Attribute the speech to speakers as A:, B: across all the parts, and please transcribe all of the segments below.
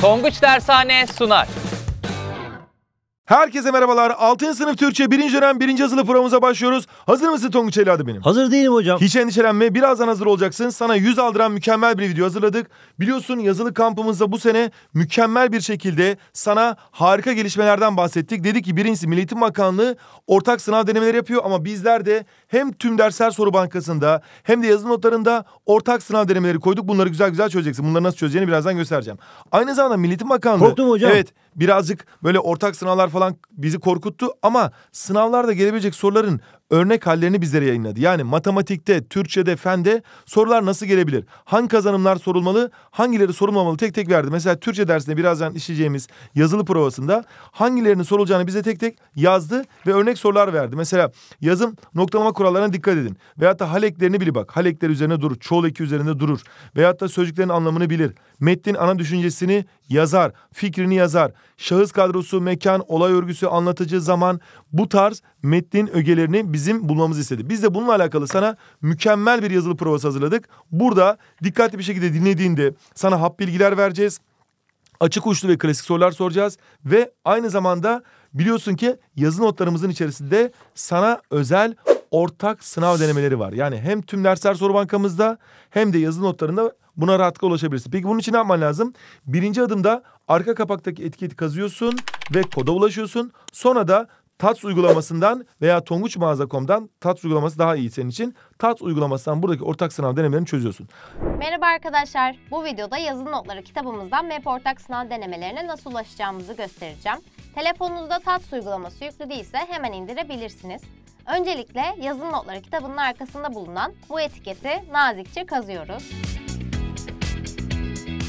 A: Tonguç Dershane sunar. Herkese merhabalar. 6. sınıf Türkçe 1. dönem 1. Yazılı programımıza başlıyoruz. Hazır mısın Tonguç Eli adı benim? Hazır değilim hocam. Hiç endişelenme. Birazdan hazır olacaksın. Sana 100 aldıran mükemmel bir video hazırladık. Biliyorsun yazılı kampımızda bu sene mükemmel bir şekilde sana harika gelişmelerden bahsettik. Dedik ki birincisi Milli Eğitim Bakanlığı ortak sınav denemeleri yapıyor ama bizler de hem tüm dersler soru bankasında hem de yazılı notlarında ortak sınav denemeleri koyduk. Bunları güzel güzel çözeceksin. Bunları nasıl çözeceğini birazdan göstereceğim. Aynı zamanda Milli Eğitim Bakanlığı... Korktum hocam. Evet birazcık böyle ortak sınavlar falan bizi korkuttu ama sınavlarda gelebilecek soruların örnek hallerini bizlere yayınladı. Yani matematikte, Türkçe'de, fende sorular nasıl gelebilir? Hangi kazanımlar sorulmalı, hangileri sorulmamalı tek tek verdi. Mesela Türkçe dersinde birazdan işleyeceğimiz yazılı provasında hangilerini sorulacağını bize tek tek yazdı ve örnek sorular verdi. Mesela yazım noktalama kurallarına dikkat edin. Veyahut da hal eklerini biri bak. Hal ekleri üzerine durur, çoğul eki üzerinde durur. Veyahut da sözcüklerin anlamını bilir. Metnin ana düşüncesini yazar, fikrini yazar. Şahıs kadrosu, mekan, olay örgüsü, anlatıcı, zaman bu tarz metnin ögelerini bize bizim bulmamız istedi. Biz de bununla alakalı sana mükemmel bir yazılı provası hazırladık. Burada dikkatli bir şekilde dinlediğinde sana hap bilgiler vereceğiz. Açık uçlu ve klasik sorular soracağız ve aynı zamanda biliyorsun ki yazı notlarımızın içerisinde sana özel ortak sınav denemeleri var. Yani hem tüm dersler soru bankamızda hem de yazı notlarında buna rahatlıkla ulaşabilirsin. Peki bunun için ne yapman lazım? Birinci adımda arka kapaktaki etiketi kazıyorsun ve koda ulaşıyorsun. Sonra da Tats uygulamasından veya tonguçmağaza.com'dan Tats uygulaması daha iyi senin için. Tats uygulamasından buradaki ortak sınav denemelerini çözüyorsun. Merhaba arkadaşlar. Bu videoda yazın notları kitabımızdan MEP ortak sınav denemelerine nasıl ulaşacağımızı göstereceğim. Telefonunuzda Tats uygulaması yüklü değilse hemen indirebilirsiniz. Öncelikle yazın notları kitabının arkasında bulunan bu etiketi nazikçe kazıyoruz.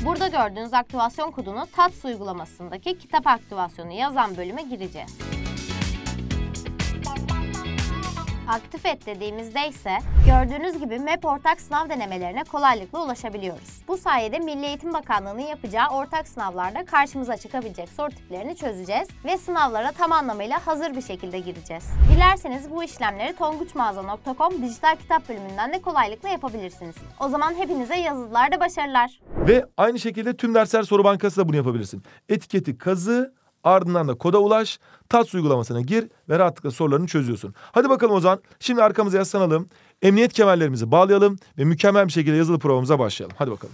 A: Burada gördüğünüz aktivasyon kodunu TATS uygulamasındaki kitap aktivasyonu yazan bölüme gireceğiz. Aktif et dediğimizde ise gördüğünüz gibi MEP ortak sınav denemelerine kolaylıkla ulaşabiliyoruz. Bu sayede Milli Eğitim Bakanlığı'nın yapacağı ortak sınavlarda karşımıza çıkabilecek soru tiplerini çözeceğiz ve sınavlara tam anlamıyla hazır bir şekilde gireceğiz. Dilerseniz bu işlemleri tonguçmağaza.com dijital kitap bölümünden de kolaylıkla yapabilirsiniz. O zaman hepinize yazılılarda başarılar. Ve aynı şekilde tüm dersler soru bankası da bunu yapabilirsin. Etiketi kazı, Ardından da koda ulaş, TATS uygulamasına gir ve rahatlıkla sorularını çözüyorsun. Hadi bakalım Ozan. şimdi arkamıza yaslanalım. Emniyet kemerlerimizi bağlayalım ve mükemmel bir şekilde yazılı provamıza başlayalım. Hadi bakalım.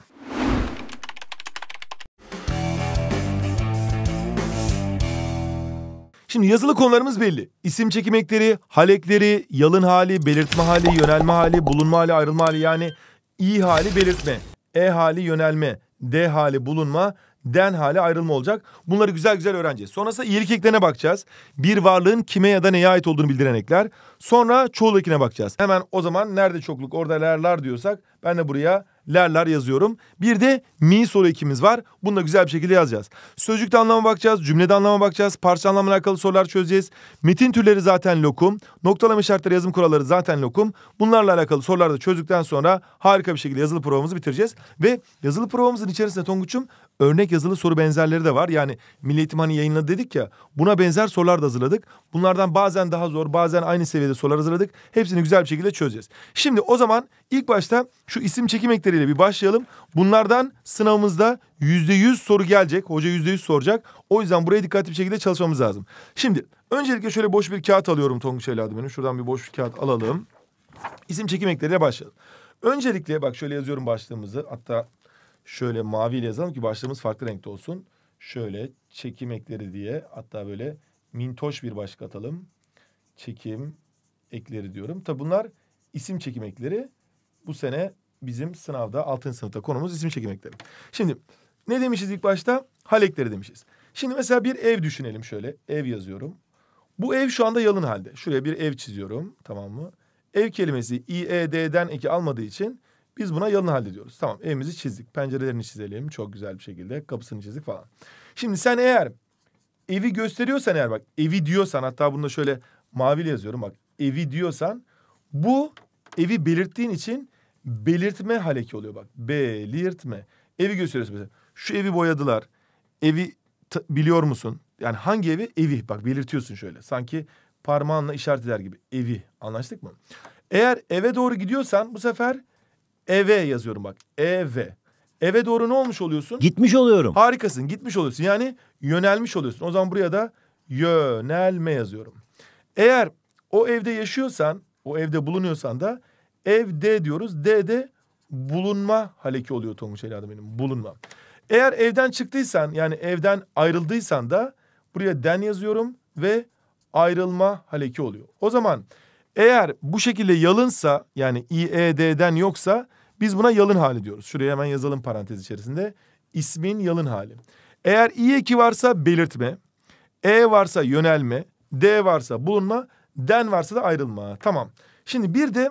A: Şimdi yazılı konularımız belli. İsim çekimekleri, ekleri, yalın hali, belirtme hali, yönelme hali, bulunma hali, ayrılma hali yani i hali belirtme, e hali yönelme, d hali bulunma, den hale ayrılma olacak. Bunları güzel güzel öğreneceğiz. Sonrasında iyilik eklerine bakacağız. Bir varlığın kime ya da neye ait olduğunu bildiren ekler. Sonra çoğul ekine bakacağız. Hemen o zaman nerede çokluk orada lerler diyorsak ben de buraya lerler yazıyorum. Bir de mi soru ekimiz var. Bunu da güzel bir şekilde yazacağız. Sözcükte anlama bakacağız, cümlede anlama bakacağız, parça anlamına alakalı sorular çözeceğiz. Metin türleri zaten lokum, noktalama işaretleri yazım kuralları zaten lokum. Bunlarla alakalı soruları da çözdükten sonra harika bir şekilde yazılı provamızı bitireceğiz. Ve yazılı provamızın içerisinde Tonguç'um örnek yazılı soru benzerleri de var. Yani Milli Eğitim hani yayınladı dedik ya. Buna benzer sorular da hazırladık. Bunlardan bazen daha zor, bazen aynı seviyede sorular hazırladık. Hepsini güzel bir şekilde çözeceğiz. Şimdi o zaman ilk başta şu isim çekim ekleriyle bir başlayalım. Bunlardan sınavımızda yüzde yüz soru gelecek. Hoca yüzde yüz soracak. O yüzden buraya dikkatli bir şekilde çalışmamız lazım. Şimdi öncelikle şöyle boş bir kağıt alıyorum Tonguç evladım benim. Şuradan bir boş bir kağıt alalım. İsim çekim ekleriyle başlayalım. Öncelikle bak şöyle yazıyorum başlığımızı. Hatta şöyle maviyle yazalım ki başlığımız farklı renkte olsun. Şöyle çekim ekleri diye hatta böyle mintoş bir başlık atalım. Çekim ekleri diyorum. Tabi bunlar isim çekim ekleri. Bu sene bizim sınavda 6. sınıfta konumuz isim çekim ekleri. Şimdi ne demişiz ilk başta? Hal ekleri demişiz. Şimdi mesela bir ev düşünelim şöyle. Ev yazıyorum. Bu ev şu anda yalın halde. Şuraya bir ev çiziyorum. Tamam mı? Ev kelimesi i-e-d İED'den eki almadığı için biz buna yalın halde diyoruz. Tamam evimizi çizdik. Pencerelerini çizelim çok güzel bir şekilde. Kapısını çizdik falan. Şimdi sen eğer evi gösteriyorsan eğer bak evi diyorsan hatta bunu şöyle maviyle yazıyorum bak. Evi diyorsan bu evi belirttiğin için belirtme haleki oluyor bak. Belirtme. Evi gösteriyorsun mesela. Şu evi boyadılar. Evi biliyor musun? Yani hangi evi? Evi. Bak belirtiyorsun şöyle. Sanki parmağınla işaret eder gibi. Evi. Anlaştık mı? Eğer eve doğru gidiyorsan bu sefer Eve yazıyorum bak. Eve. Eve doğru ne olmuş oluyorsun? Gitmiş oluyorum. Harikasın gitmiş oluyorsun. Yani yönelmiş oluyorsun. O zaman buraya da yönelme yazıyorum. Eğer o evde yaşıyorsan, o evde bulunuyorsan da evde diyoruz. D de bulunma haleki oluyor Tonguç Ela'da benim. Bulunma. Eğer evden çıktıysan yani evden ayrıldıysan da buraya den yazıyorum ve ayrılma haleki oluyor. O zaman eğer bu şekilde yalınsa yani İED'den yoksa biz buna yalın hali diyoruz. Şuraya hemen yazalım parantez içerisinde. İsmin yalın hali. Eğer i eki varsa belirtme. E varsa yönelme. D varsa bulunma. Den varsa da ayrılma. Tamam. Şimdi bir de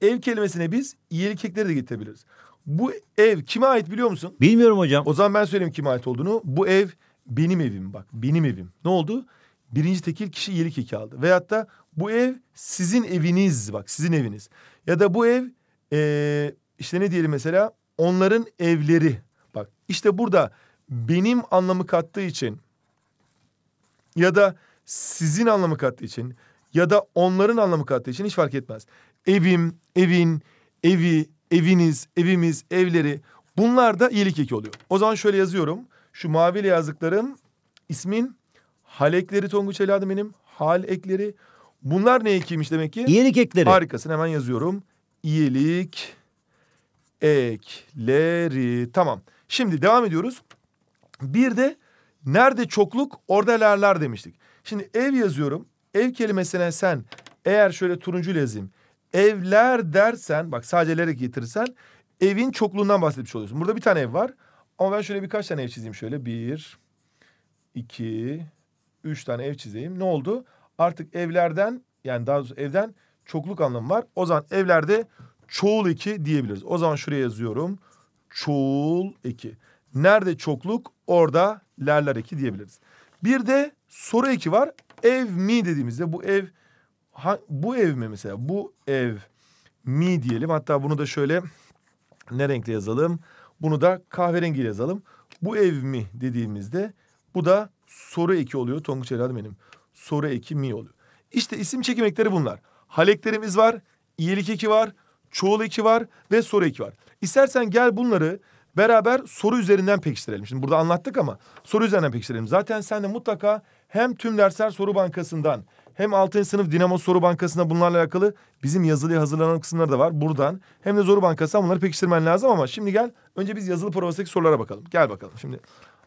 A: ev kelimesine biz iyilik de getirebiliriz. Bu ev kime ait biliyor musun? Bilmiyorum hocam. O zaman ben söyleyeyim kime ait olduğunu. Bu ev benim evim bak benim evim. Ne oldu? Birinci tekil kişi iyilik eki aldı. Veyahut da bu ev sizin eviniz bak sizin eviniz. Ya da bu ev ee, işte ne diyelim mesela onların evleri. Bak işte burada benim anlamı kattığı için ya da sizin anlamı kattığı için ya da onların anlamı kattığı için hiç fark etmez. Evim, evin, evi, eviniz, evimiz, evleri bunlar da iyilik eki oluyor. O zaman şöyle yazıyorum. Şu maviyle yazdıklarım ismin hal ekleri Tonguç Eladım benim. Hal ekleri. Bunlar ne ekiymiş demek ki? İyilik ekleri. Harikasın hemen yazıyorum iyilik ekleri. Tamam. Şimdi devam ediyoruz. Bir de nerede çokluk orada lerler demiştik. Şimdi ev yazıyorum. Ev kelimesine sen eğer şöyle turuncu yazayım. Evler dersen bak sadece lerek getirirsen evin çokluğundan bahsetmiş oluyorsun. Burada bir tane ev var. Ama ben şöyle birkaç tane ev çizeyim şöyle. Bir, iki, üç tane ev çizeyim. Ne oldu? Artık evlerden yani daha doğrusu evden çokluk anlamı var. O zaman evlerde çoğul eki diyebiliriz. O zaman şuraya yazıyorum. Çoğul eki. Nerede çokluk orada lerler eki diyebiliriz. Bir de soru eki var. Ev mi dediğimizde bu ev bu ev mi mesela bu ev mi diyelim. Hatta bunu da şöyle ne renkle yazalım? Bunu da kahverengi yazalım. Bu ev mi dediğimizde bu da soru eki oluyor. Tonguç herhalde benim. Soru eki mi oluyor. İşte isim çekim ekleri bunlar haleklerimiz var, iyilik eki var, çoğul eki var ve soru eki var. İstersen gel bunları beraber soru üzerinden pekiştirelim. Şimdi burada anlattık ama soru üzerinden pekiştirelim. Zaten sen de mutlaka hem tüm dersler soru bankasından hem 6. sınıf Dinamo Soru Bankası'nda bunlarla alakalı bizim yazılıya hazırlanan kısımları da var buradan. Hem de soru bankasından bunları pekiştirmen lazım ama şimdi gel önce biz yazılı provasındaki sorulara bakalım. Gel bakalım şimdi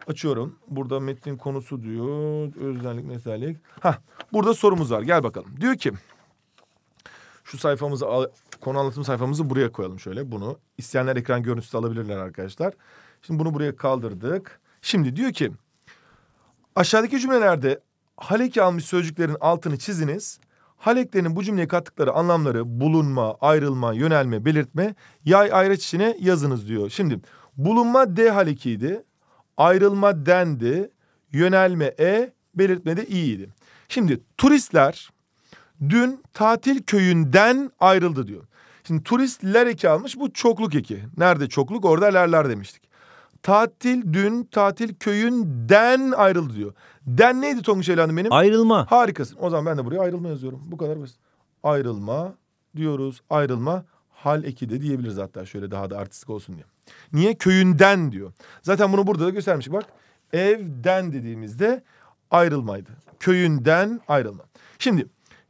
A: açıyorum. Burada metnin konusu diyor. Özellik, nesellik. Hah burada sorumuz var. Gel bakalım. Diyor ki şu sayfamızı konu anlatım sayfamızı buraya koyalım şöyle bunu. İsteyenler ekran görüntüsü alabilirler arkadaşlar. Şimdi bunu buraya kaldırdık. Şimdi diyor ki aşağıdaki cümlelerde haleki almış sözcüklerin altını çiziniz. Haleklerin bu cümleye kattıkları anlamları bulunma, ayrılma, yönelme, belirtme, yay ayraç içine yazınız diyor. Şimdi bulunma D halekiydi. Ayrılma dendi. Yönelme E, belirtme de iyiydi. Şimdi turistler dün tatil köyünden ayrıldı diyor. Şimdi turistler eki almış bu çokluk eki. Nerede çokluk orada lerler demiştik. Tatil dün tatil köyünden ayrıldı diyor. Den neydi Tonguç Eylan'ın benim? Ayrılma. Harikasın. O zaman ben de buraya ayrılma yazıyorum. Bu kadar basit. Ayrılma diyoruz. Ayrılma hal eki de diyebiliriz hatta şöyle daha da artistik olsun diye. Niye? Köyünden diyor. Zaten bunu burada da göstermiştik bak. Evden dediğimizde ayrılmaydı. Köyünden ayrılma. Şimdi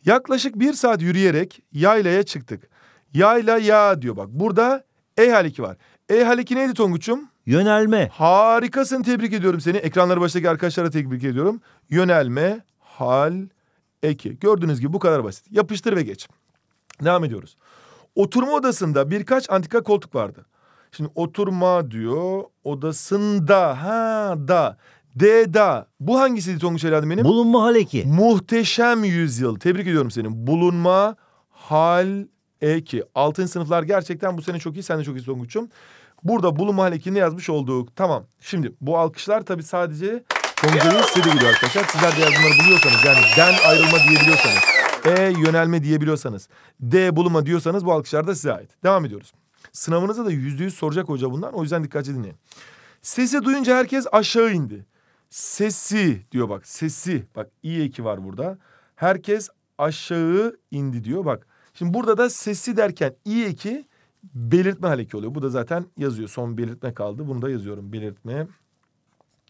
A: Yaklaşık bir saat yürüyerek yaylaya çıktık. Yayla ya diyor bak. Burada E haliki var. E haliki neydi Tonguç'um? Yönelme. Harikasın tebrik ediyorum seni. Ekranları baştaki arkadaşlara tebrik ediyorum. Yönelme, hal, eki. Gördüğünüz gibi bu kadar basit. Yapıştır ve geç. Devam ediyoruz. Oturma odasında birkaç antika koltuk vardı. Şimdi oturma diyor odasında ha da D'da. Bu hangisiydi Tonguç evladım benim? Bulunma hal eki. Muhteşem yüzyıl. Tebrik ediyorum seni. Bulunma hal eki. Altın sınıflar gerçekten bu sene çok iyi. Sen de çok iyi Tonguç'um. Burada bulunma hal ekini yazmış olduk. Tamam. Şimdi bu alkışlar tabii sadece Tonguç'un istediği gidiyor arkadaşlar. Sizler de yazımları buluyorsanız yani den ayrılma diyebiliyorsanız. E yönelme diyebiliyorsanız. D bulunma diyorsanız bu alkışlar da size ait. Devam ediyoruz. Sınavınıza da yüzde yüz soracak hoca bundan. O yüzden dikkatli dinleyin. Sesi duyunca herkes aşağı indi sesi diyor bak sesi bak iyi eki var burada. Herkes aşağı indi diyor bak. Şimdi burada da sesi derken iyi eki belirtme hal eki oluyor. Bu da zaten yazıyor. Son belirtme kaldı. Bunu da yazıyorum. Belirtme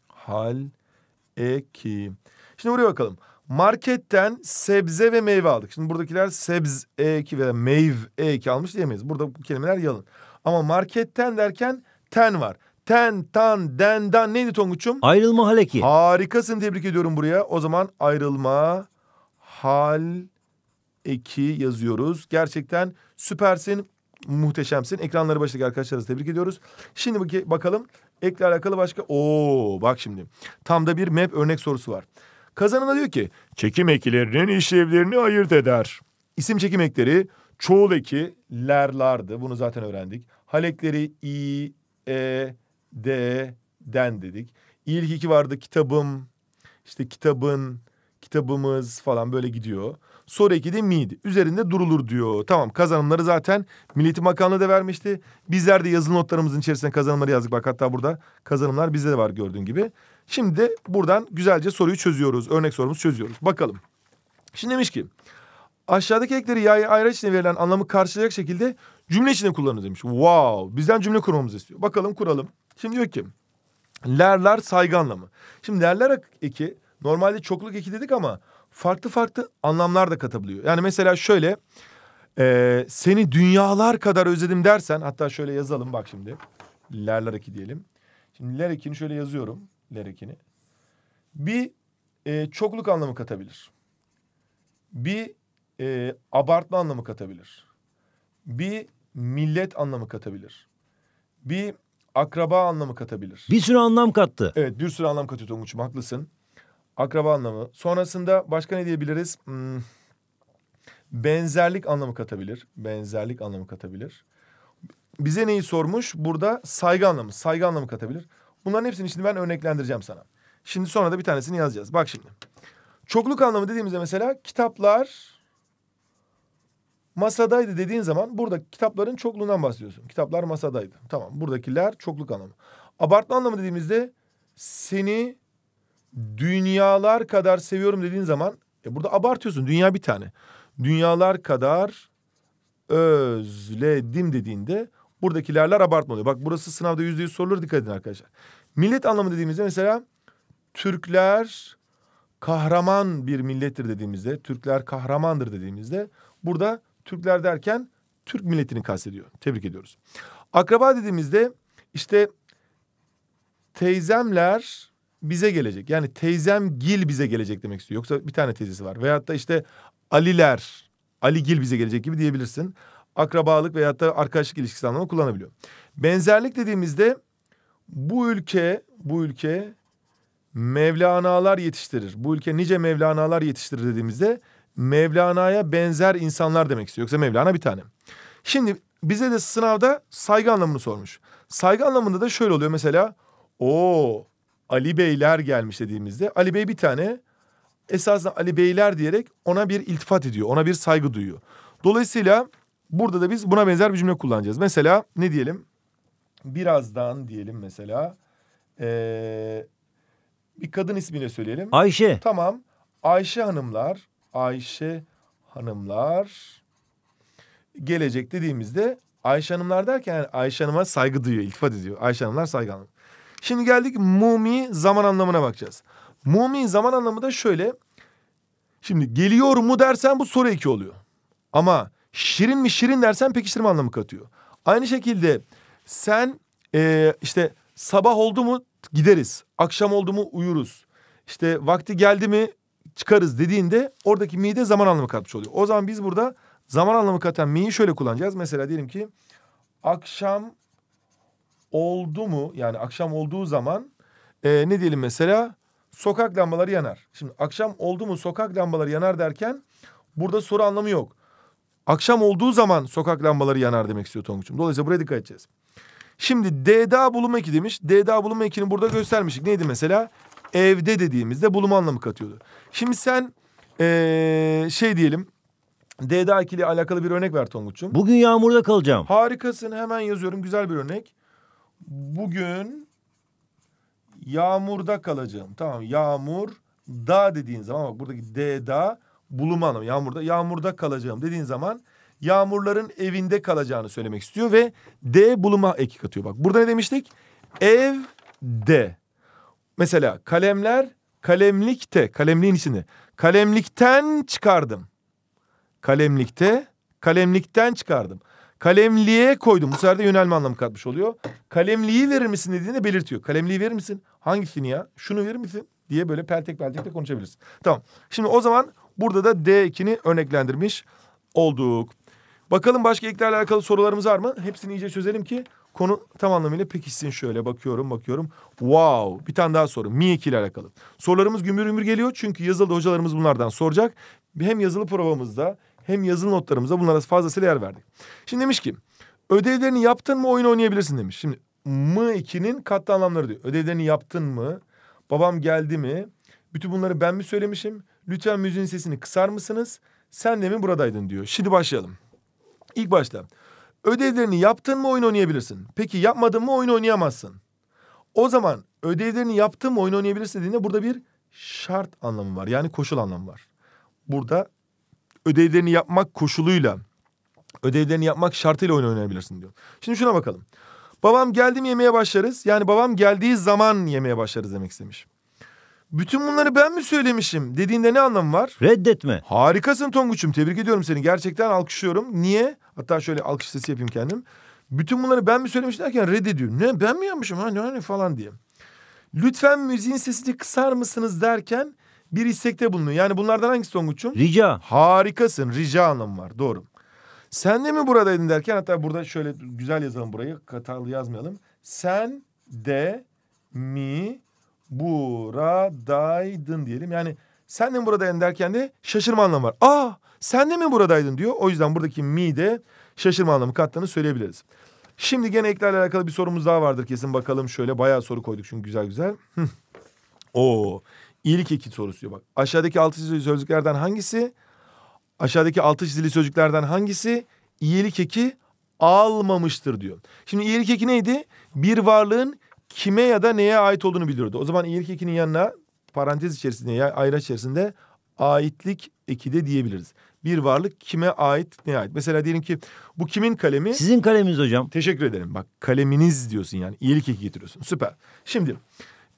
A: hal eki. Şimdi buraya bakalım. Marketten sebze ve meyve aldık. Şimdi buradakiler sebz eki ve meyve eki almış diyemeyiz. Burada bu kelimeler yalın. Ama marketten derken ten var ten, tan, den, dan neydi Tonguç'um? Ayrılma haleki. Harikasın tebrik ediyorum buraya. O zaman ayrılma hal eki yazıyoruz. Gerçekten süpersin, muhteşemsin. Ekranları başındaki arkadaşlarız tebrik ediyoruz. Şimdi bakalım ekle alakalı başka... Oo bak şimdi tam da bir map örnek sorusu var. Kazanana diyor ki çekim eklerinin işlevlerini ayırt eder. İsim çekim ekleri çoğul eki Bunu zaten öğrendik. Halekleri i, e, de den dedik. İlk iki vardı kitabım, işte kitabın, kitabımız falan böyle gidiyor. Soru 2 de miydi. Üzerinde durulur diyor. Tamam kazanımları zaten Milli Eğitim Bakanlığı da vermişti. Bizler de yazılı notlarımızın içerisine kazanımları yazdık. Bak hatta burada kazanımlar bizde de var gördüğün gibi. Şimdi de buradan güzelce soruyu çözüyoruz. Örnek sorumuzu çözüyoruz. Bakalım. Şimdi demiş ki aşağıdaki ekleri yaya ayraç içine verilen anlamı karşılayacak şekilde cümle içinde kullanınız demiş. Wow bizden cümle kurmamızı istiyor. Bakalım kuralım. Şimdi diyor ki lerler saygı anlamı. Şimdi lerler eki normalde çokluk eki dedik ama farklı farklı anlamlar da katabiliyor. Yani mesela şöyle e, seni dünyalar kadar özledim dersen hatta şöyle yazalım bak şimdi lerler eki diyelim. Şimdi ler ekini şöyle yazıyorum ler ekini. Bir e, çokluk anlamı katabilir. Bir e, abartma anlamı katabilir. Bir millet anlamı katabilir. Bir akraba anlamı katabilir. Bir sürü anlam kattı. Evet bir sürü anlam katıyor Tonguç'um haklısın. Akraba anlamı. Sonrasında başka ne diyebiliriz? Hmm, benzerlik anlamı katabilir. Benzerlik anlamı katabilir. Bize neyi sormuş? Burada saygı anlamı. Saygı anlamı katabilir. Bunların hepsini şimdi ben örneklendireceğim sana. Şimdi sonra da bir tanesini yazacağız. Bak şimdi. Çokluk anlamı dediğimizde mesela kitaplar Masadaydı dediğin zaman burada kitapların çokluğundan bahsediyorsun. Kitaplar masadaydı. Tamam buradakiler çokluk anlamı. Abartma anlamı dediğimizde seni dünyalar kadar seviyorum dediğin zaman e burada abartıyorsun. Dünya bir tane. Dünyalar kadar özledim dediğinde buradakilerler abartma oluyor. Bak burası sınavda yüzde yüz sorulur dikkat edin arkadaşlar. Millet anlamı dediğimizde mesela Türkler kahraman bir millettir dediğimizde, Türkler kahramandır dediğimizde burada Türkler derken Türk milletini kastediyor. Tebrik ediyoruz. Akraba dediğimizde işte teyzemler bize gelecek. Yani teyzem gil bize gelecek demek istiyor. Yoksa bir tane teyzesi var. Veyahut da işte Aliler, Ali gil bize gelecek gibi diyebilirsin. Akrabalık veyahut da arkadaşlık ilişkisi anlamında kullanabiliyor. Benzerlik dediğimizde bu ülke, bu ülke Mevlana'lar yetiştirir. Bu ülke nice Mevlana'lar yetiştirir dediğimizde Mevlana'ya benzer insanlar demek istiyor. Yoksa Mevlana bir tane. Şimdi bize de sınavda saygı anlamını sormuş. Saygı anlamında da şöyle oluyor mesela. o Ali Beyler gelmiş dediğimizde Ali Bey bir tane esasında Ali Beyler diyerek ona bir iltifat ediyor. Ona bir saygı duyuyor. Dolayısıyla burada da biz buna benzer bir cümle kullanacağız. Mesela ne diyelim? Birazdan diyelim mesela. Ee, bir kadın ismiyle söyleyelim. Ayşe. Tamam. Ayşe hanımlar Ayşe Hanımlar gelecek dediğimizde Ayşe Hanımlar derken yani Ayşe Hanım'a saygı duyuyor, iltifat ediyor. Ayşe Hanımlar saygı hanım. Şimdi geldik mumi zaman anlamına bakacağız. Mumi zaman anlamı da şöyle. Şimdi geliyor mu dersen bu soru eki oluyor. Ama şirin mi şirin dersen pekiştirme anlamı katıyor. Aynı şekilde sen e, işte sabah oldu mu gideriz. Akşam oldu mu uyuruz. İşte vakti geldi mi çıkarız dediğinde oradaki mi'de zaman anlamı katmış oluyor. O zaman biz burada zaman anlamı katan mi'yi şöyle kullanacağız. Mesela diyelim ki akşam oldu mu yani akşam olduğu zaman e, ne diyelim mesela sokak lambaları yanar. Şimdi akşam oldu mu sokak lambaları yanar derken burada soru anlamı yok. Akşam olduğu zaman sokak lambaları yanar demek istiyor Tonguç'um. Dolayısıyla buraya dikkat edeceğiz. Şimdi DDA bulunma 2 demiş. DDA bulunma 2'ni burada göstermiştik. Neydi mesela? evde dediğimizde bulunma anlamı katıyordu. Şimdi sen ee, şey diyelim DDA ile alakalı bir örnek ver Tonguç'um. Bugün yağmurda kalacağım. Harikasın hemen yazıyorum güzel bir örnek. Bugün yağmurda kalacağım. Tamam yağmur da dediğin zaman bak buradaki D da bulunma anlamı. Yağmurda yağmurda kalacağım dediğin zaman yağmurların evinde kalacağını söylemek istiyor ve D bulunma eki katıyor. Bak burada ne demiştik? Ev de. Mesela kalemler kalemlikte, kalemliğin içinde. Kalemlikten çıkardım. Kalemlikte, kalemlikten çıkardım. Kalemliğe koydum. Bu sefer de yönelme anlamı katmış oluyor. Kalemliği verir misin dediğinde belirtiyor. Kalemliği verir misin? Hangisini ya? Şunu verir misin? Diye böyle peltek peltek de konuşabilirsin. Tamam. Şimdi o zaman burada da D2'ni örneklendirmiş olduk. Bakalım başka eklerle alakalı sorularımız var mı? Hepsini iyice çözelim ki Konu tam anlamıyla pekişsin şöyle bakıyorum bakıyorum. Wow bir tane daha soru Mİ2 ile alakalı. Sorularımız gümbür gümbür geliyor çünkü yazılı hocalarımız bunlardan soracak. Hem yazılı provamızda hem yazılı notlarımızda bunlara fazlasıyla yer verdik. Şimdi demiş ki ödevlerini yaptın mı oyun oynayabilirsin demiş. Şimdi M2'nin katlı anlamları diyor. Ödevlerini yaptın mı? Babam geldi mi? Bütün bunları ben mi söylemişim? Lütfen müziğin sesini kısar mısınız? Sen de mi buradaydın diyor. Şimdi başlayalım. İlk başta Ödevlerini yaptın mı oyun oynayabilirsin. Peki yapmadın mı oyun oynayamazsın. O zaman ödevlerini yaptın mı oyun oynayabilirsin dediğinde burada bir şart anlamı var. Yani koşul anlamı var. Burada ödevlerini yapmak koşuluyla, ödevlerini yapmak şartıyla oyun oynayabilirsin diyor. Şimdi şuna bakalım. Babam geldi mi yemeğe başlarız. Yani babam geldiği zaman yemeğe başlarız demek istemiş. Bütün bunları ben mi söylemişim dediğinde ne anlamı var? Reddetme. Harikasın Tonguç'um tebrik ediyorum seni gerçekten alkışlıyorum. Niye? Hatta şöyle alkış sesi yapayım kendim. Bütün bunları ben mi söylemiş derken reddediyor. Ne ben mi yapmışım ha ne, ne falan diye. Lütfen müziğin sesini kısar mısınız derken bir istekte bulunuyor. Yani bunlardan hangisi Tonguç'um? Rica. Harikasın rica anlamı var doğru. Sen de mi buradaydın derken hatta burada şöyle güzel yazalım burayı. Hatalı yazmayalım. Sen de mi buradaydın diyelim. Yani sen de mi buradayın derken de şaşırma anlamı var. Aa sen de mi buradaydın diyor. O yüzden buradaki mi de şaşırma anlamı kattığını söyleyebiliriz. Şimdi gene eklerle alakalı bir sorumuz daha vardır kesin bakalım. Şöyle bayağı soru koyduk çünkü güzel güzel. Oo ilk iki sorusu diyor bak. Aşağıdaki altı çizili sözcüklerden hangisi? Aşağıdaki altı çizili sözcüklerden hangisi? İyilik eki almamıştır diyor. Şimdi iyilik eki neydi? Bir varlığın kime ya da neye ait olduğunu biliyordu. O zaman ilk iki'nin yanına parantez içerisinde ya ayraç içerisinde aitlik eki de diyebiliriz. Bir varlık kime ait neye ait? Mesela diyelim ki bu kimin kalemi? Sizin kaleminiz hocam. Teşekkür ederim. Bak kaleminiz diyorsun yani iyilik eki getiriyorsun. Süper. Şimdi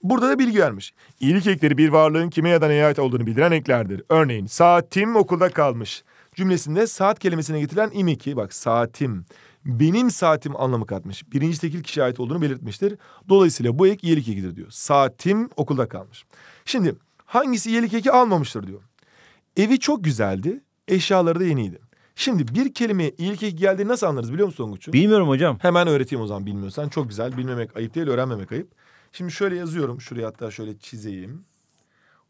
A: burada da bilgi vermiş. İyilik ekleri bir varlığın kime ya da neye ait olduğunu bildiren eklerdir. Örneğin saatim okulda kalmış cümlesinde saat kelimesine getirilen imi ki Bak saatim benim saatim anlamı katmış. Birinci tekil kişiye ait olduğunu belirtmiştir. Dolayısıyla bu ek iyilik ekidir diyor. Saatim okulda kalmış. Şimdi hangisi yelik eki almamıştır diyor. Evi çok güzeldi. Eşyaları da yeniydi. Şimdi bir kelimeye iyilik eki geldiğini nasıl anlarız biliyor musun Tonguç'u? Bilmiyorum hocam. Hemen öğreteyim o zaman bilmiyorsan. Çok güzel. Bilmemek ayıp değil, öğrenmemek ayıp. Şimdi şöyle yazıyorum. Şuraya hatta şöyle çizeyim.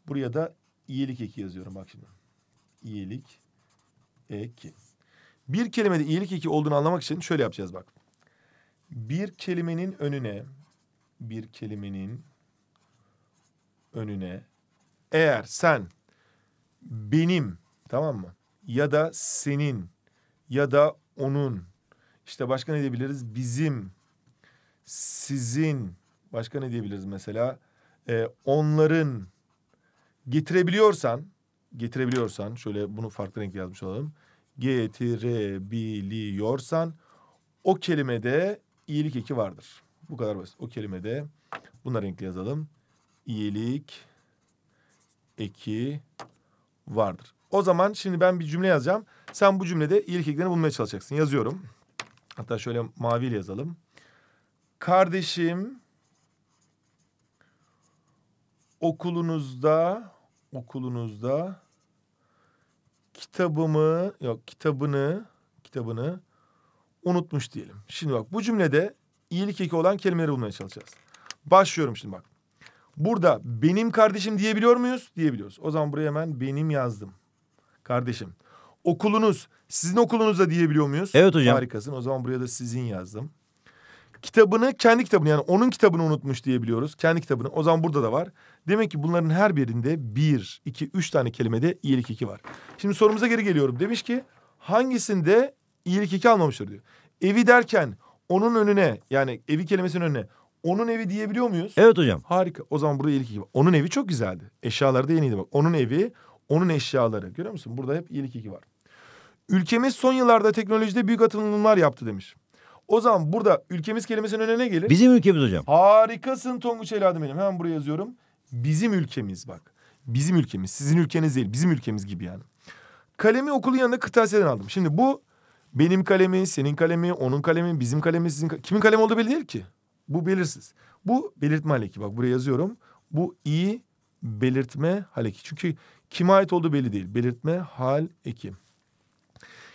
A: Buraya da iyilik eki yazıyorum bak şimdi. İyilik eki. Bir kelimede iyilik iki olduğunu anlamak için şöyle yapacağız bak. Bir kelimenin önüne bir kelimenin önüne eğer sen benim tamam mı? Ya da senin ya da onun işte başka ne diyebiliriz? Bizim sizin başka ne diyebiliriz mesela? Ee, onların getirebiliyorsan getirebiliyorsan şöyle bunu farklı renkli yazmış olalım getirebiliyorsan o kelimede iyilik eki vardır. Bu kadar basit. O kelimede bunları renkli yazalım. İyilik eki vardır. O zaman şimdi ben bir cümle yazacağım. Sen bu cümlede iyilik eklerini bulmaya çalışacaksın. Yazıyorum. Hatta şöyle maviyle yazalım. Kardeşim okulunuzda okulunuzda kitabımı yok kitabını kitabını unutmuş diyelim. Şimdi bak bu cümlede iyilik eki olan kelimeleri bulmaya çalışacağız. Başlıyorum şimdi bak. Burada benim kardeşim diyebiliyor muyuz? Diyebiliyoruz. O zaman buraya hemen benim yazdım. Kardeşim. Okulunuz sizin okulunuza diyebiliyor muyuz? Evet hocam. Harikasın. O zaman buraya da sizin yazdım. Kitabını kendi kitabını yani onun kitabını unutmuş diyebiliyoruz Kendi kitabını o zaman burada da var. Demek ki bunların her birinde bir, iki, üç tane kelimede iyilik iki var. Şimdi sorumuza geri geliyorum. Demiş ki hangisinde iyilik iki almamıştır diyor. Evi derken onun önüne yani evi kelimesinin önüne onun evi diyebiliyor muyuz? Evet hocam. Harika. O zaman burada iyilik iki var. Onun evi çok güzeldi. Eşyaları da yeniydi bak. Onun evi, onun eşyaları. Görüyor musun? Burada hep iyilik iki var. Ülkemiz son yıllarda teknolojide büyük atılımlar yaptı demiş. O zaman burada ülkemiz kelimesinin önüne gelir. Bizim ülkemiz hocam. Harikasın Tonguç evladım benim. Hemen buraya yazıyorum. Bizim ülkemiz bak. Bizim ülkemiz. Sizin ülkeniz değil. Bizim ülkemiz gibi yani. Kalemi okulun yanında kırtasiyeden aldım. Şimdi bu benim kalemi, senin kalemi, onun kalemi, bizim kalemi, sizin kalemi. Kimin kalemi olduğu belli değil ki. Bu belirsiz. Bu belirtme haleki. Bak buraya yazıyorum. Bu iyi belirtme haleki. Çünkü kime ait olduğu belli değil. Belirtme hal eki.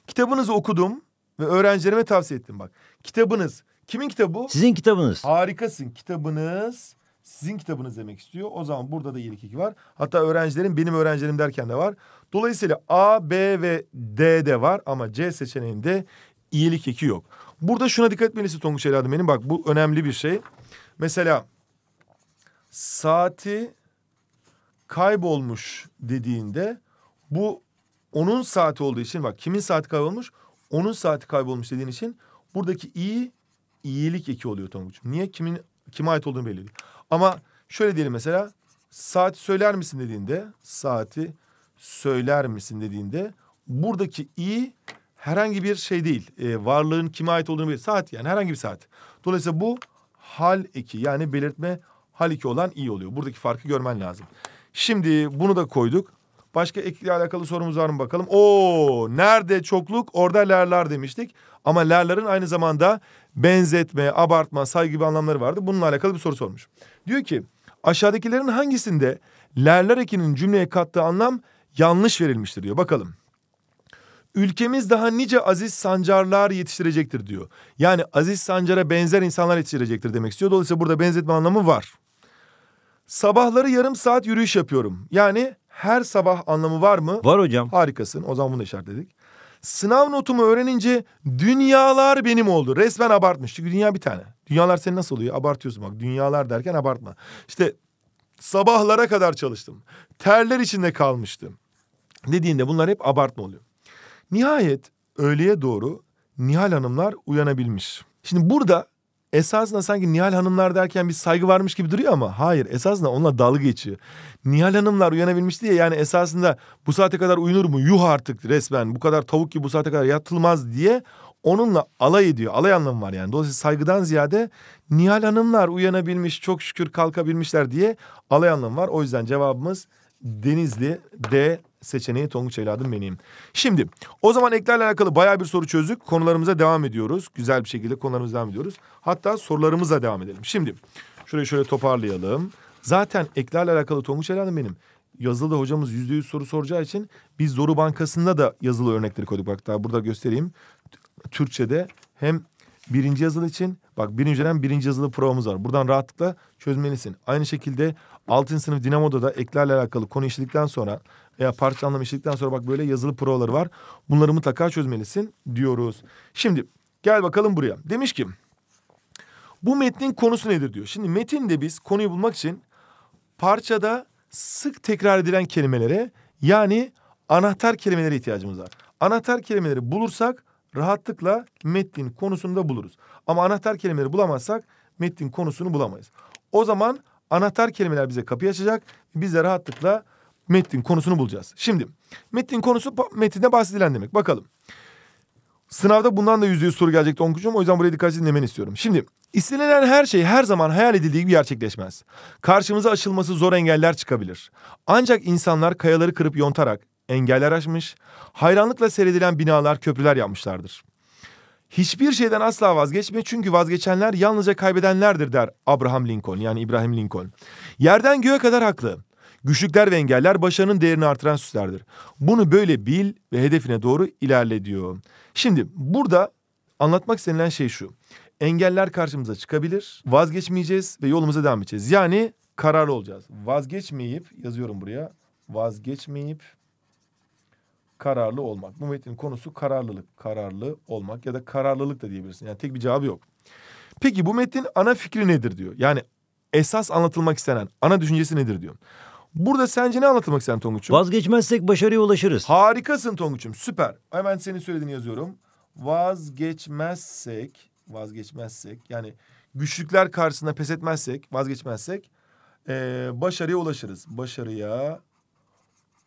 A: Kitabınızı okudum. Ve öğrencilerime tavsiye ettim bak. Kitabınız. Kimin kitabı bu? Sizin kitabınız. Harikasın. Kitabınız sizin kitabınız demek istiyor. O zaman burada da iyilik var. Hatta öğrencilerim benim öğrencilerim derken de var. Dolayısıyla A, B ve D de var ama C seçeneğinde iyilik iki yok. Burada şuna dikkat etmelisin Tonguç evladım benim. Bak bu önemli bir şey. Mesela saati kaybolmuş dediğinde bu onun saati olduğu için bak kimin saati kaybolmuş? Onun saati kaybolmuş dediğin için buradaki iyi iyilik eki oluyor Tonguç'um. Niye? Kimin kime ait olduğunu belirli. Ama şöyle diyelim mesela saati söyler misin dediğinde saati söyler misin dediğinde buradaki iyi herhangi bir şey değil. E, varlığın kime ait olduğunu belirli. Saat yani herhangi bir saat. Dolayısıyla bu hal eki yani belirtme hal eki olan iyi oluyor. Buradaki farkı görmen lazım. Şimdi bunu da koyduk. Başka ekle alakalı sorumuz var mı bakalım? Oo, nerede çokluk orada lerler demiştik. Ama lerlerin aynı zamanda benzetme, abartma, saygı gibi anlamları vardı. Bununla alakalı bir soru sormuş. Diyor ki aşağıdakilerin hangisinde lerler ekinin cümleye kattığı anlam yanlış verilmiştir diyor. Bakalım. Ülkemiz daha nice aziz sancarlar yetiştirecektir diyor. Yani aziz sancara benzer insanlar yetiştirecektir demek istiyor. Dolayısıyla burada benzetme anlamı var. Sabahları yarım saat yürüyüş yapıyorum. Yani her sabah anlamı var mı? Var hocam. Harikasın. O zaman bunu da işaretledik. Sınav notumu öğrenince dünyalar benim oldu. Resmen abartmış. Çünkü dünya bir tane. Dünyalar senin nasıl oluyor? Abartıyorsun bak. Dünyalar derken abartma. İşte sabahlara kadar çalıştım. Terler içinde kalmıştım. Dediğinde bunlar hep abartma oluyor. Nihayet öğleye doğru Nihal Hanımlar uyanabilmiş. Şimdi burada esasında sanki Nihal Hanımlar derken bir saygı varmış gibi duruyor ama hayır esasında onunla dalga geçiyor. Nihal Hanımlar uyanabilmiş diye yani esasında bu saate kadar uyunur mu? Yuh artık resmen bu kadar tavuk gibi bu saate kadar yatılmaz diye onunla alay ediyor. Alay anlamı var yani. Dolayısıyla saygıdan ziyade Nihal Hanımlar uyanabilmiş çok şükür kalkabilmişler diye alay anlamı var. O yüzden cevabımız Denizli D seçeneği Tonguç evladım benim. Şimdi o zaman eklerle alakalı baya bir soru çözdük. Konularımıza devam ediyoruz. Güzel bir şekilde konularımıza devam ediyoruz. Hatta sorularımıza devam edelim. Şimdi şurayı şöyle toparlayalım. Zaten eklerle alakalı Tonguç evladım benim yazılı hocamız yüzde yüz soru soracağı için biz Zoru Bankası'nda da yazılı örnekleri koyduk. Bak daha burada göstereyim. Türkçe'de hem birinci yazılı için bak birinci dönem birinci yazılı provamız var. Buradan rahatlıkla çözmelisin. Aynı şekilde 6. sınıf Dinamo'da da eklerle alakalı konu işledikten sonra veya parça anlamı işledikten sonra bak böyle yazılı provaları var. Bunları mutlaka çözmelisin diyoruz. Şimdi gel bakalım buraya. Demiş ki bu metnin konusu nedir diyor. Şimdi metinde biz konuyu bulmak için parçada sık tekrar edilen kelimelere yani anahtar kelimelere ihtiyacımız var. Anahtar kelimeleri bulursak rahatlıkla metnin konusunu da buluruz. Ama anahtar kelimeleri bulamazsak metnin konusunu bulamayız. O zaman anahtar kelimeler bize kapıyı açacak. Biz de rahatlıkla metnin konusunu bulacağız. Şimdi metnin konusu metinde bahsedilen demek. Bakalım. Sınavda bundan da yüzde yüz soru gelecekti Onkucuğum. O yüzden burayı dikkatli dinlemeni istiyorum. Şimdi istenilen her şey her zaman hayal edildiği gibi gerçekleşmez. Karşımıza aşılması zor engeller çıkabilir. Ancak insanlar kayaları kırıp yontarak engeller aşmış, hayranlıkla seyredilen binalar, köprüler yapmışlardır. Hiçbir şeyden asla vazgeçme çünkü vazgeçenler yalnızca kaybedenlerdir der Abraham Lincoln yani İbrahim Lincoln. Yerden göğe kadar haklı. Güçlükler ve engeller başarının değerini artıran süslerdir. Bunu böyle bil ve hedefine doğru ilerle diyor. Şimdi burada anlatmak istenilen şey şu. Engeller karşımıza çıkabilir. Vazgeçmeyeceğiz ve yolumuza devam edeceğiz. Yani kararlı olacağız. Vazgeçmeyip yazıyorum buraya. Vazgeçmeyip kararlı olmak. Bu metnin konusu kararlılık. Kararlı olmak ya da kararlılık da diyebilirsin. Yani tek bir cevabı yok. Peki bu metnin ana fikri nedir diyor. Yani esas anlatılmak istenen ana düşüncesi nedir diyor. Burada sence ne anlatılmak sen Tonguç'um? Vazgeçmezsek başarıya ulaşırız. Harikasın Tonguç'um süper. Hemen senin söylediğini yazıyorum. Vazgeçmezsek, vazgeçmezsek yani güçlükler karşısında pes etmezsek, vazgeçmezsek ee, başarıya ulaşırız. Başarıya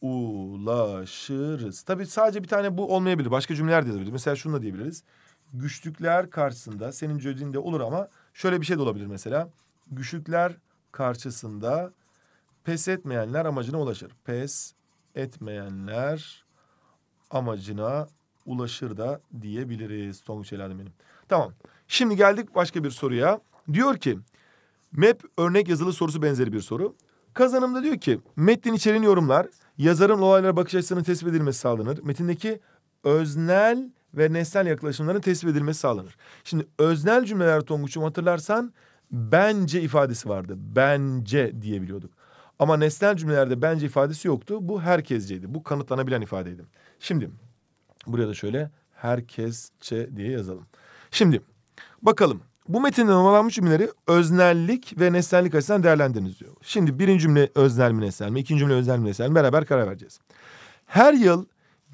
A: ulaşırız. Tabii sadece bir tane bu olmayabilir. Başka cümleler de yazabiliriz. Mesela şunu da diyebiliriz. Güçlükler karşısında senin dediğin de olur ama şöyle bir şey de olabilir mesela. Güçlükler karşısında Pes etmeyenler amacına ulaşır. Pes etmeyenler amacına ulaşır da diyebiliriz Tonguç Şelale benim. Tamam. Şimdi geldik başka bir soruya. Diyor ki MEP örnek yazılı sorusu benzeri bir soru. Kazanımda diyor ki metnin içeriğini yorumlar, yazarın olaylara bakış açısının tespit edilmesi sağlanır. Metindeki öznel ve nesnel yaklaşımların tespit edilmesi sağlanır. Şimdi öznel cümleler Tonguç'um hatırlarsan bence ifadesi vardı. Bence diyebiliyorduk. Ama nesnel cümlelerde bence ifadesi yoktu. Bu herkesceydi. Bu kanıtlanabilen ifadeydi. Şimdi buraya da şöyle herkesçe diye yazalım. Şimdi bakalım bu metinde numaralanmış cümleleri öznellik ve nesnellik açısından değerlendiriniz diyor. Şimdi birinci cümle öznel mi nesnel mi, İkinci cümle öznel mi nesnel mi beraber karar vereceğiz. Her yıl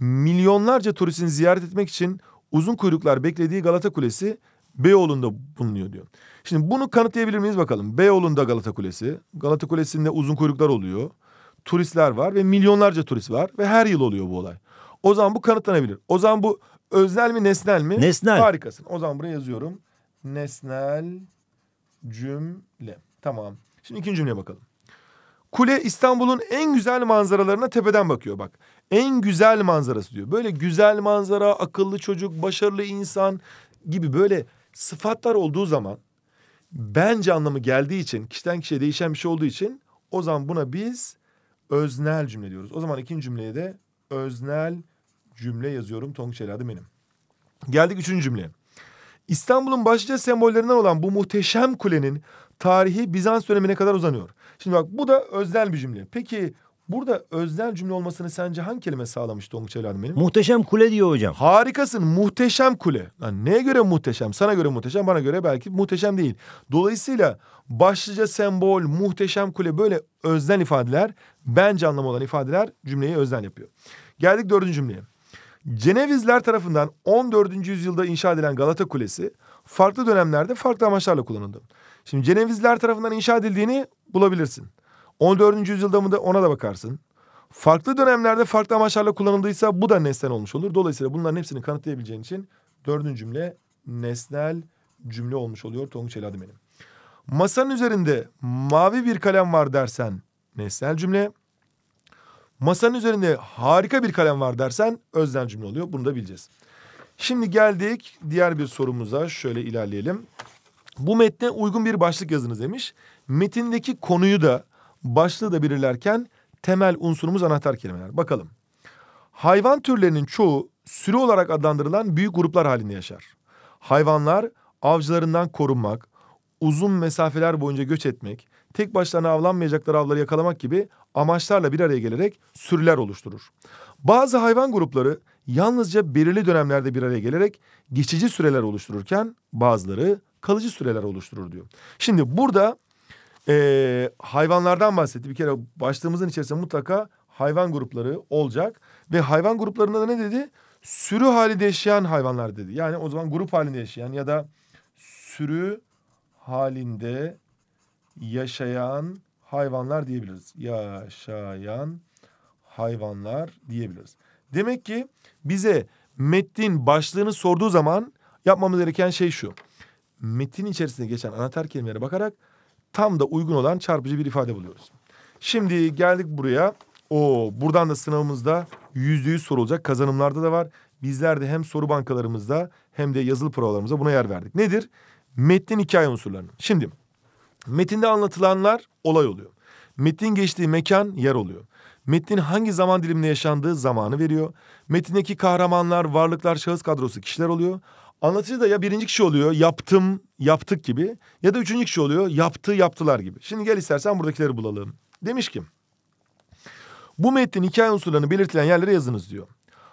A: milyonlarca turistin ziyaret etmek için uzun kuyruklar beklediği Galata Kulesi Beyoğlu'nda bulunuyor diyor. Şimdi bunu kanıtlayabilir miyiz bakalım. Beyoğlu'nda Galata Kulesi. Galata Kulesi'nde uzun kuyruklar oluyor. Turistler var ve milyonlarca turist var ve her yıl oluyor bu olay. O zaman bu kanıtlanabilir. O zaman bu öznel mi nesnel mi? Nesnel. Harikasın. O zaman buraya yazıyorum. Nesnel cümle. Tamam. Şimdi ikinci cümleye bakalım. Kule İstanbul'un en güzel manzaralarına tepeden bakıyor bak. En güzel manzarası diyor. Böyle güzel manzara, akıllı çocuk, başarılı insan gibi böyle sıfatlar olduğu zaman bence anlamı geldiği için kişiden kişiye değişen bir şey olduğu için o zaman buna biz öznel cümle diyoruz. O zaman ikinci cümleye de öznel cümle yazıyorum. Tonguçeli adım benim. Geldik üçüncü cümleye. İstanbul'un başlıca sembollerinden olan bu muhteşem kulenin tarihi Bizans dönemine kadar uzanıyor. Şimdi bak bu da öznel bir cümle. Peki Burada öznel cümle olmasını sence hangi kelime sağlamış Tonguç evladım benim? Muhteşem kule diyor hocam. Harikasın muhteşem kule. Yani neye göre muhteşem? Sana göre muhteşem bana göre belki muhteşem değil. Dolayısıyla başlıca sembol, muhteşem kule böyle öznel ifadeler bence anlamı olan ifadeler cümleyi öznel yapıyor. Geldik dördüncü cümleye. Cenevizler tarafından 14. yüzyılda inşa edilen Galata Kulesi farklı dönemlerde farklı amaçlarla kullanıldı. Şimdi Cenevizler tarafından inşa edildiğini bulabilirsin. 14. yüzyılda mı da ona da bakarsın. Farklı dönemlerde farklı amaçlarla kullanıldıysa bu da nesnel olmuş olur. Dolayısıyla bunların hepsini kanıtlayabileceğin için dördüncü cümle nesnel cümle olmuş oluyor Tonguç Eladı benim. Masanın üzerinde mavi bir kalem var dersen nesnel cümle. Masanın üzerinde harika bir kalem var dersen öznel cümle oluyor. Bunu da bileceğiz. Şimdi geldik diğer bir sorumuza. Şöyle ilerleyelim. Bu metne uygun bir başlık yazınız demiş. Metindeki konuyu da başlığı da belirlerken temel unsurumuz anahtar kelimeler. Bakalım. Hayvan türlerinin çoğu sürü olarak adlandırılan büyük gruplar halinde yaşar. Hayvanlar avcılarından korunmak, uzun mesafeler boyunca göç etmek, tek başlarına avlanmayacakları avları yakalamak gibi amaçlarla bir araya gelerek sürüler oluşturur. Bazı hayvan grupları yalnızca belirli dönemlerde bir araya gelerek geçici süreler oluştururken bazıları kalıcı süreler oluşturur diyor. Şimdi burada ee, hayvanlardan bahsetti. Bir kere başlığımızın içerisinde mutlaka hayvan grupları olacak. Ve hayvan gruplarında da ne dedi? Sürü halinde yaşayan hayvanlar dedi. Yani o zaman grup halinde yaşayan ya da sürü halinde yaşayan hayvanlar diyebiliriz. Yaşayan hayvanlar diyebiliriz. Demek ki bize metnin başlığını sorduğu zaman yapmamız gereken şey şu. Metin içerisinde geçen anahtar kelimelere bakarak tam da uygun olan çarpıcı bir ifade buluyoruz. Şimdi geldik buraya. O buradan da sınavımızda yüzde yüz sorulacak kazanımlarda da var. Bizler de hem soru bankalarımızda hem de yazılı provalarımıza buna yer verdik. Nedir? Metnin hikaye unsurlarını. Şimdi metinde anlatılanlar olay oluyor. Metnin geçtiği mekan yer oluyor. Metnin hangi zaman diliminde yaşandığı zamanı veriyor. Metindeki kahramanlar, varlıklar, şahıs kadrosu kişiler oluyor. Anlatıcı da ya birinci kişi oluyor yaptım yaptık gibi ya da üçüncü kişi oluyor yaptı yaptılar gibi. Şimdi gel istersen buradakileri bulalım. Demiş ki bu metnin hikaye unsurlarını belirtilen yerlere yazınız diyor.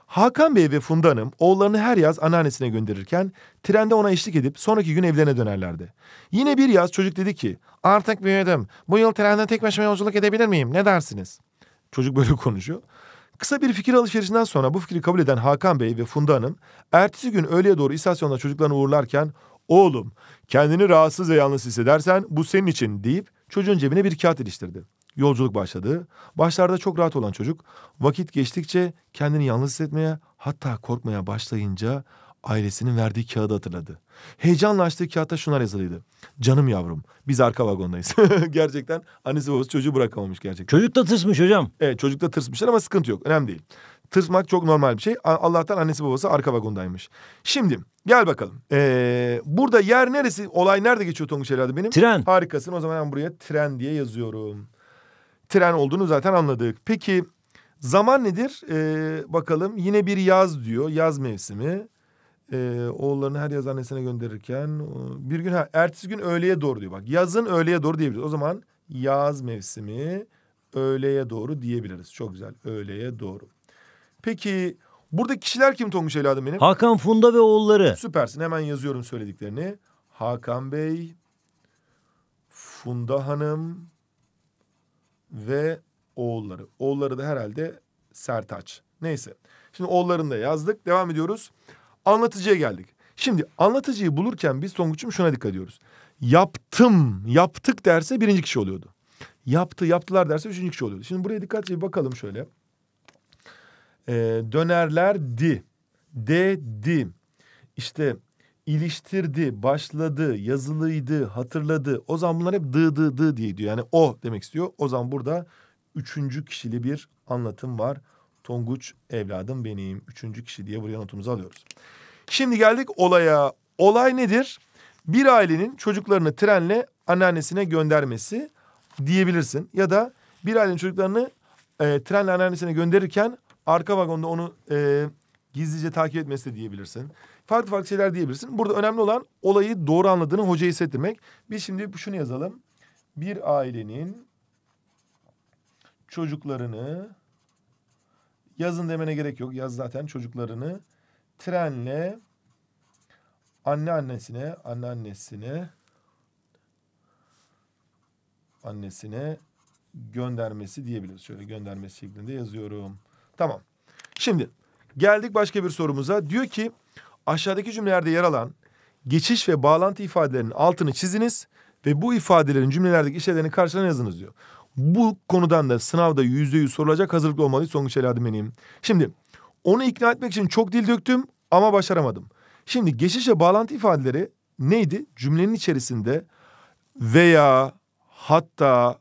A: Hakan Bey ve Funda Hanım oğullarını her yaz anneannesine gönderirken trende ona eşlik edip sonraki gün evlerine dönerlerdi. Yine bir yaz çocuk dedi ki artık büyüdüm bu yıl trende tek başıma yolculuk edebilir miyim ne dersiniz? Çocuk böyle konuşuyor. Kısa bir fikir alışverişinden sonra bu fikri kabul eden Hakan Bey ve Funda Hanım ertesi gün öğleye doğru istasyonda çocuklarını uğurlarken oğlum kendini rahatsız ve yalnız hissedersen bu senin için deyip çocuğun cebine bir kağıt iliştirdi. Yolculuk başladı. Başlarda çok rahat olan çocuk vakit geçtikçe kendini yalnız hissetmeye hatta korkmaya başlayınca ailesinin verdiği kağıdı hatırladı. Heyecanlaştığı açtığı kağıtta şunlar yazılıydı. Canım yavrum biz arka vagondayız. gerçekten annesi babası çocuğu bırakamamış gerçekten. Çocuk da tırsmış hocam. Evet çocuk da tırsmışlar ama sıkıntı yok önemli değil. Tırsmak çok normal bir şey. Allah'tan annesi babası arka vagondaymış. Şimdi gel bakalım. Ee, burada yer neresi? Olay nerede geçiyor Tonguç herhalde benim? Tren. Harikasın o zaman ben buraya tren diye yazıyorum. Tren olduğunu zaten anladık. Peki zaman nedir? Ee, bakalım yine bir yaz diyor. Yaz mevsimi e, oğullarını her yaz annesine gönderirken e, bir gün ha, ertesi gün öğleye doğru diyor bak. Yazın öğleye doğru diyebiliriz. O zaman yaz mevsimi öğleye doğru diyebiliriz. Çok güzel. Öğleye doğru. Peki burada kişiler kim Tonguç evladım benim? Hakan Funda ve oğulları. Süpersin. Hemen yazıyorum söylediklerini. Hakan Bey, Funda Hanım ve oğulları. Oğulları da herhalde Sertaç. Neyse. Şimdi oğullarını da yazdık. Devam ediyoruz. Anlatıcıya geldik. Şimdi anlatıcıyı bulurken biz Songuç'um şuna dikkat ediyoruz. Yaptım, yaptık derse birinci kişi oluyordu. Yaptı, yaptılar derse üçüncü kişi oluyordu. Şimdi buraya dikkatlice bir bakalım şöyle. Ee, dönerlerdi, dedi, işte iliştirdi, başladı, yazılıydı, hatırladı. O zaman bunlar hep dı dı dı diye diyor. Yani o demek istiyor. O zaman burada üçüncü kişili bir anlatım var. Tonguç evladım benim. Üçüncü kişi diye buraya notumuzu alıyoruz. Şimdi geldik olaya. Olay nedir? Bir ailenin çocuklarını trenle anneannesine göndermesi diyebilirsin. Ya da bir ailenin çocuklarını e, trenle anneannesine gönderirken arka vagonda onu e, gizlice takip etmesi diyebilirsin. Farklı farklı şeyler diyebilirsin. Burada önemli olan olayı doğru anladığını hocaya hissettirmek. Biz şimdi şunu yazalım. Bir ailenin çocuklarını Yazın demene gerek yok. Yaz zaten çocuklarını trenle anneannesine, anneannesine annesine göndermesi diyebiliriz. Şöyle göndermesi şeklinde yazıyorum. Tamam. Şimdi geldik başka bir sorumuza. Diyor ki aşağıdaki cümlelerde yer alan geçiş ve bağlantı ifadelerinin altını çiziniz ve bu ifadelerin cümlelerdeki işlevlerini karşılığına yazınız diyor. Bu konudan da sınavda yüzde yüz sorulacak hazırlıklı olmalıyız Songuç Eladimeniyim. Şimdi onu ikna etmek için çok dil döktüm ama başaramadım. Şimdi geçişe bağlantı ifadeleri neydi? Cümlenin içerisinde veya hatta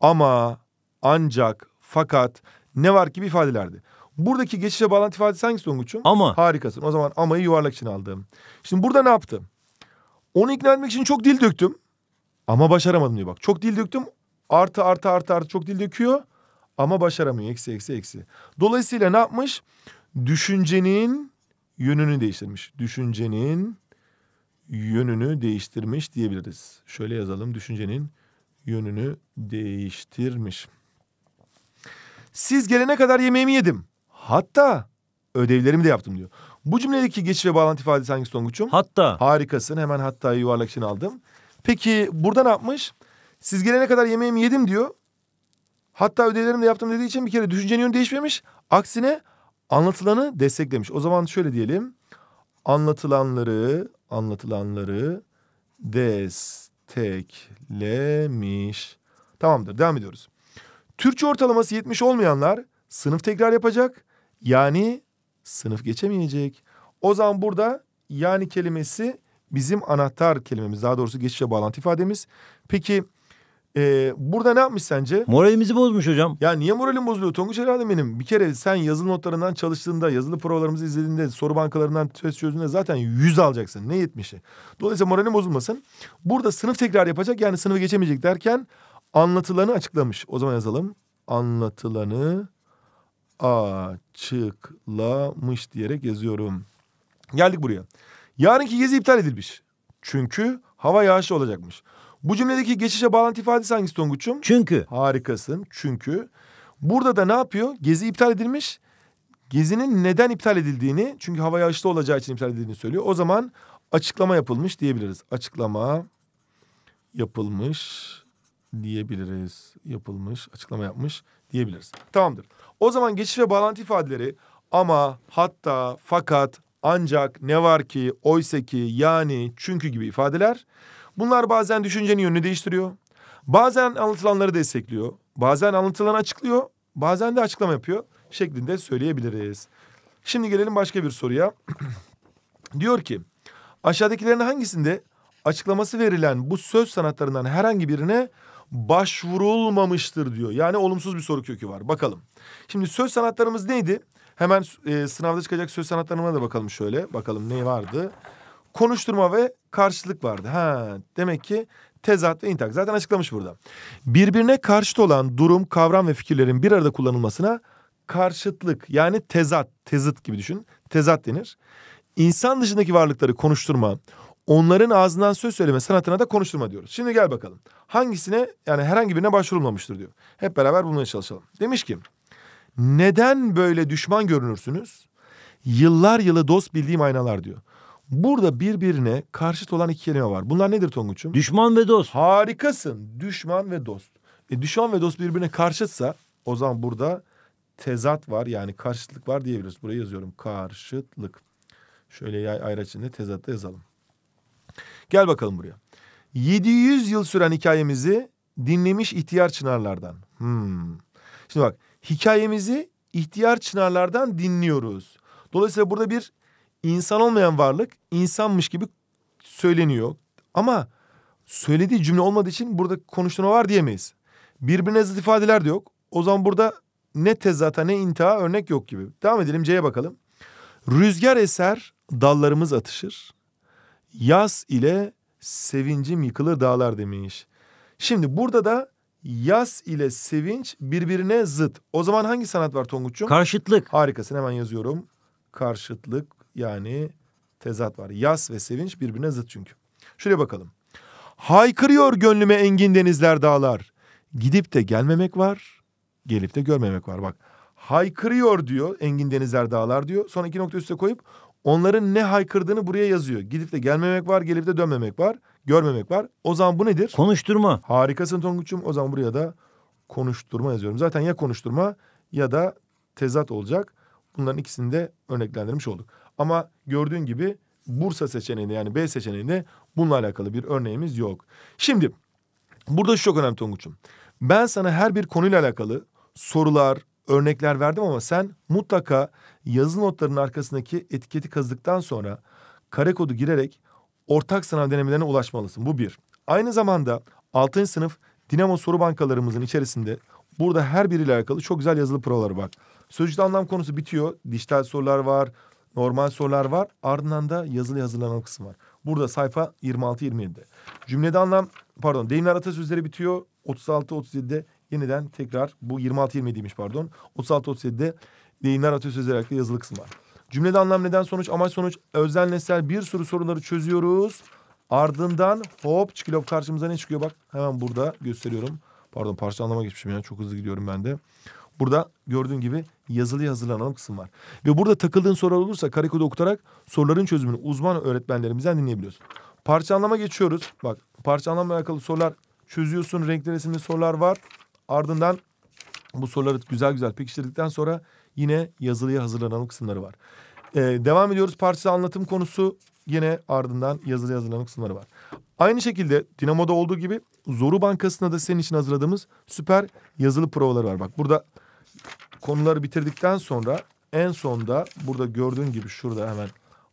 A: ama ancak fakat ne var gibi ifadelerdi. Buradaki geçişe bağlantı ifadesi hangisi Tonguç'um? Ama. Harikasın. O zaman amayı yuvarlak için aldım. Şimdi burada ne yaptım? Onu ikna etmek için çok dil döktüm. Ama başaramadım diyor bak. Çok dil döktüm Artı artı artı artı çok dil döküyor ama başaramıyor. Eksi eksi eksi. Dolayısıyla ne yapmış? Düşüncenin yönünü değiştirmiş. Düşüncenin yönünü değiştirmiş diyebiliriz. Şöyle yazalım. Düşüncenin yönünü değiştirmiş. Siz gelene kadar yemeğimi yedim. Hatta ödevlerimi de yaptım diyor. Bu cümledeki geçiş ve bağlantı ifadesi hangisi Tonguç'um? Hatta. Harikasın. Hemen hatta yuvarlak için aldım. Peki burada ne yapmış? Siz gelene kadar yemeğimi yedim diyor. Hatta ödevlerimi de yaptım dediği için bir kere düşüncenin yönü değişmemiş. Aksine anlatılanı desteklemiş. O zaman şöyle diyelim. Anlatılanları, anlatılanları desteklemiş. Tamamdır devam ediyoruz. Türkçe ortalaması 70 olmayanlar sınıf tekrar yapacak. Yani sınıf geçemeyecek. O zaman burada yani kelimesi bizim anahtar kelimemiz. Daha doğrusu geçişe bağlantı ifademiz. Peki ee, burada ne yapmış sence? Moralimizi bozmuş hocam. Ya niye moralim bozuluyor Tonguç herhalde benim? Bir kere sen yazılı notlarından çalıştığında, yazılı provalarımızı izlediğinde, soru bankalarından test çözdüğünde zaten yüz alacaksın. Ne yetmişi. Dolayısıyla moralim bozulmasın. Burada sınıf tekrar yapacak yani sınıfı geçemeyecek derken anlatılanı açıklamış. O zaman yazalım. Anlatılanı açıklamış diyerek yazıyorum. Geldik buraya. Yarınki gezi iptal edilmiş. Çünkü hava yağışlı olacakmış. Bu cümledeki geçişe bağlantı ifadesi hangisi Tonguç'um? Çünkü. Harikasın. Çünkü. Burada da ne yapıyor? Gezi iptal edilmiş. Gezinin neden iptal edildiğini çünkü hava yağışlı olacağı için iptal edildiğini söylüyor. O zaman açıklama yapılmış diyebiliriz. Açıklama yapılmış diyebiliriz. Yapılmış, açıklama yapmış diyebiliriz. Tamamdır. O zaman geçiş ve bağlantı ifadeleri ama, hatta, fakat, ancak, ne var ki, oysa ki, yani, çünkü gibi ifadeler Bunlar bazen düşüncenin yönünü değiştiriyor. Bazen anlatılanları destekliyor. Bazen anlatılanı açıklıyor. Bazen de açıklama yapıyor şeklinde söyleyebiliriz. Şimdi gelelim başka bir soruya. Diyor ki aşağıdakilerin hangisinde açıklaması verilen bu söz sanatlarından herhangi birine başvurulmamıştır diyor. Yani olumsuz bir soru kökü var. Bakalım. Şimdi söz sanatlarımız neydi? Hemen e, sınavda çıkacak söz sanatlarına da bakalım şöyle. Bakalım ne vardı? konuşturma ve karşılık vardı. Ha, demek ki tezat ve intak zaten açıklamış burada. Birbirine karşıt olan durum, kavram ve fikirlerin bir arada kullanılmasına karşıtlık yani tezat, tezıt gibi düşün. Tezat denir. İnsan dışındaki varlıkları konuşturma, onların ağzından söz söyleme sanatına da konuşturma diyoruz. Şimdi gel bakalım. Hangisine yani herhangi birine başvurulmamıştır diyor. Hep beraber bulmaya çalışalım. Demiş ki neden böyle düşman görünürsünüz? Yıllar yılı dost bildiğim aynalar diyor. Burada birbirine karşıt olan iki kelime var. Bunlar nedir Tonguç'um? Düşman ve dost. Harikasın. Düşman ve dost. E, düşman ve dost birbirine karşıtsa o zaman burada tezat var yani karşıtlık var diyebiliriz. Buraya yazıyorum karşıtlık. Şöyle yay ayra içinde tezatta yazalım. Gel bakalım buraya. 700 yıl süren hikayemizi dinlemiş ihtiyar çınarlardan. Hmm. Şimdi bak hikayemizi ihtiyar çınarlardan dinliyoruz. Dolayısıyla burada bir insan olmayan varlık insanmış gibi söyleniyor. Ama söylediği cümle olmadığı için burada konuştuğuna var diyemeyiz. Birbirine zıt ifadeler de yok. O zaman burada ne tezata ne intiha örnek yok gibi. Devam edelim C'ye bakalım. Rüzgar eser dallarımız atışır. Yaz ile sevincim yıkılır dağlar demiş. Şimdi burada da yaz ile sevinç birbirine zıt. O zaman hangi sanat var Tonguç'cum? Karşıtlık. Harikasın hemen yazıyorum. Karşıtlık yani tezat var. Yas ve sevinç birbirine zıt çünkü. Şuraya bakalım. Haykırıyor gönlüme engin denizler dağlar. Gidip de gelmemek var. Gelip de görmemek var. Bak haykırıyor diyor engin denizler dağlar diyor. Sonra iki nokta üste koyup onların ne haykırdığını buraya yazıyor. Gidip de gelmemek var, gelip de dönmemek var, görmemek var. O zaman bu nedir? Konuşturma. Harikasın Tonguç'um. O zaman buraya da konuşturma yazıyorum. Zaten ya konuşturma ya da tezat olacak. Bunların ikisini de örneklendirmiş olduk. Ama gördüğün gibi Bursa seçeneğinde yani B seçeneğinde bununla alakalı bir örneğimiz yok. Şimdi burada şu çok önemli Tonguç'um. Ben sana her bir konuyla alakalı sorular, örnekler verdim ama sen mutlaka yazı notlarının arkasındaki etiketi kazdıktan sonra kare kodu girerek ortak sınav denemelerine ulaşmalısın. Bu bir. Aynı zamanda 6. sınıf Dinamo soru bankalarımızın içerisinde burada her biriyle alakalı çok güzel yazılı provalar var. Sözcükte anlam konusu bitiyor. Dijital sorular var, normal sorular var. Ardından da yazılı hazırlanan kısım var. Burada sayfa 26-27'de. Cümlede anlam pardon deyimler atasözleri bitiyor. 36-37'de yeniden tekrar bu 26-27'ymiş pardon. 36-37'de deyimler atasözleri hakkında yazılı kısım var. Cümlede anlam neden sonuç amaç sonuç özel nesnel bir sürü sorunları çözüyoruz. Ardından hop çikilop karşımıza ne çıkıyor bak hemen burada gösteriyorum. Pardon parça anlama geçmişim yani çok hızlı gidiyorum ben de. Burada gördüğün gibi yazılıya hazırlanan kısım var. Ve burada takıldığın sorular olursa karekodu okutarak soruların çözümünü uzman öğretmenlerimizden dinleyebiliyorsun. Parça anlama geçiyoruz. Bak parça anlamla alakalı sorular çözüyorsun. Renkli resimli sorular var. Ardından bu soruları güzel güzel pekiştirdikten sonra yine yazılıya hazırlanan kısımları var. Ee, devam ediyoruz. Parça anlatım konusu yine ardından yazılıya hazırlanan kısımları var. Aynı şekilde Dinamo'da olduğu gibi Zoru Bankası'na da senin için hazırladığımız süper yazılı provaları var. Bak burada konuları bitirdikten sonra en sonda burada gördüğün gibi şurada hemen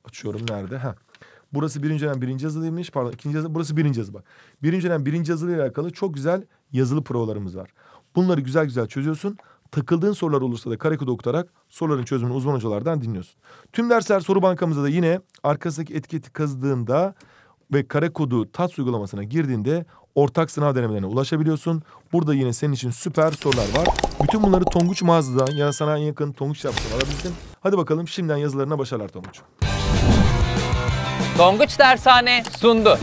A: açıyorum nerede? Ha. Burası birinci dönem birinci yazılıymış. Pardon ikinci yazılı. Burası birinci yazı bak. Birinci dönem birinci yazılıyla alakalı çok güzel yazılı provalarımız var. Bunları güzel güzel çözüyorsun. Takıldığın sorular olursa da karekod okutarak soruların çözümünü uzman hocalardan dinliyorsun. Tüm dersler soru bankamızda da yine arkasındaki etiketi kazıdığında ve kare kodu TATS uygulamasına girdiğinde ortak sınav denemelerine ulaşabiliyorsun. Burada yine senin için süper sorular var. Bütün bunları Tonguç mağazadan ya sana en yakın Tonguç yapısını alabilirsin. Hadi bakalım şimdiden yazılarına başarılar Tonguç. Tonguç Dershane sundu.